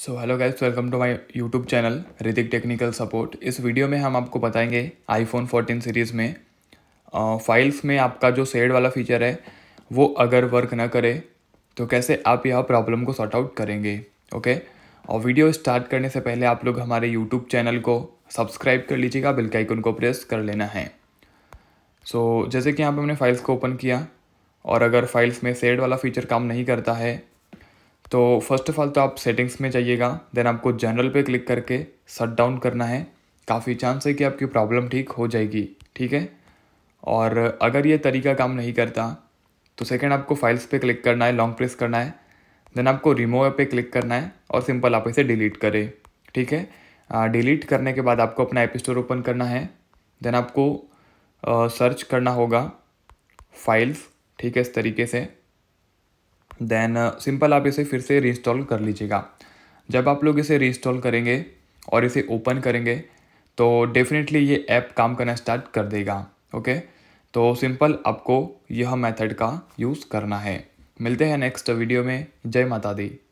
so hello guys welcome to my YouTube channel Ritik technical support इस video में हम आपको बताएंगे आईफोन 14 सीरीज़ में फाइल्स में आपका जो सेड वाला फीचर है वो अगर वर्क ना करे तो कैसे आप यह प्रॉब्लम को सॉर्ट आउट करेंगे ओके और वीडियो स्टार्ट करने से पहले आप लोग हमारे यूट्यूब चैनल को सब्सक्राइब कर लीजिएगा बिल आइकन को प्रेस कर लेना है सो so, जैसे कि यहाँ पर हमने फाइल्स को ओपन किया और अगर फाइल्स में सेड वाला फीचर काम नहीं करता है तो फर्स्ट ऑफ ऑल तो आप सेटिंग्स में जाइएगा देन आपको जनरल पे क्लिक करके सट डाउन करना है काफ़ी चांस है कि आपकी प्रॉब्लम ठीक हो जाएगी ठीक है और अगर ये तरीका काम नहीं करता तो सेकेंड आपको फाइल्स पे क्लिक करना है लॉन्ग प्रेस करना है देन आपको रिमूव पे क्लिक करना है और सिंपल आप इसे डिलीट करें ठीक है डिलीट करने के बाद आपको अपना ऐप स्टोर ओपन करना है देन आपको सर्च करना होगा फाइल्स ठीक है इस तरीके से देन सिंपल uh, आप इसे फिर से रीइंस्टॉल कर लीजिएगा जब आप लोग इसे रीइंस्टॉल करेंगे और इसे ओपन करेंगे तो डेफिनेटली ये ऐप काम करना स्टार्ट कर देगा ओके तो सिंपल आपको यह मेथड का यूज़ करना है मिलते हैं नेक्स्ट वीडियो में जय माता दी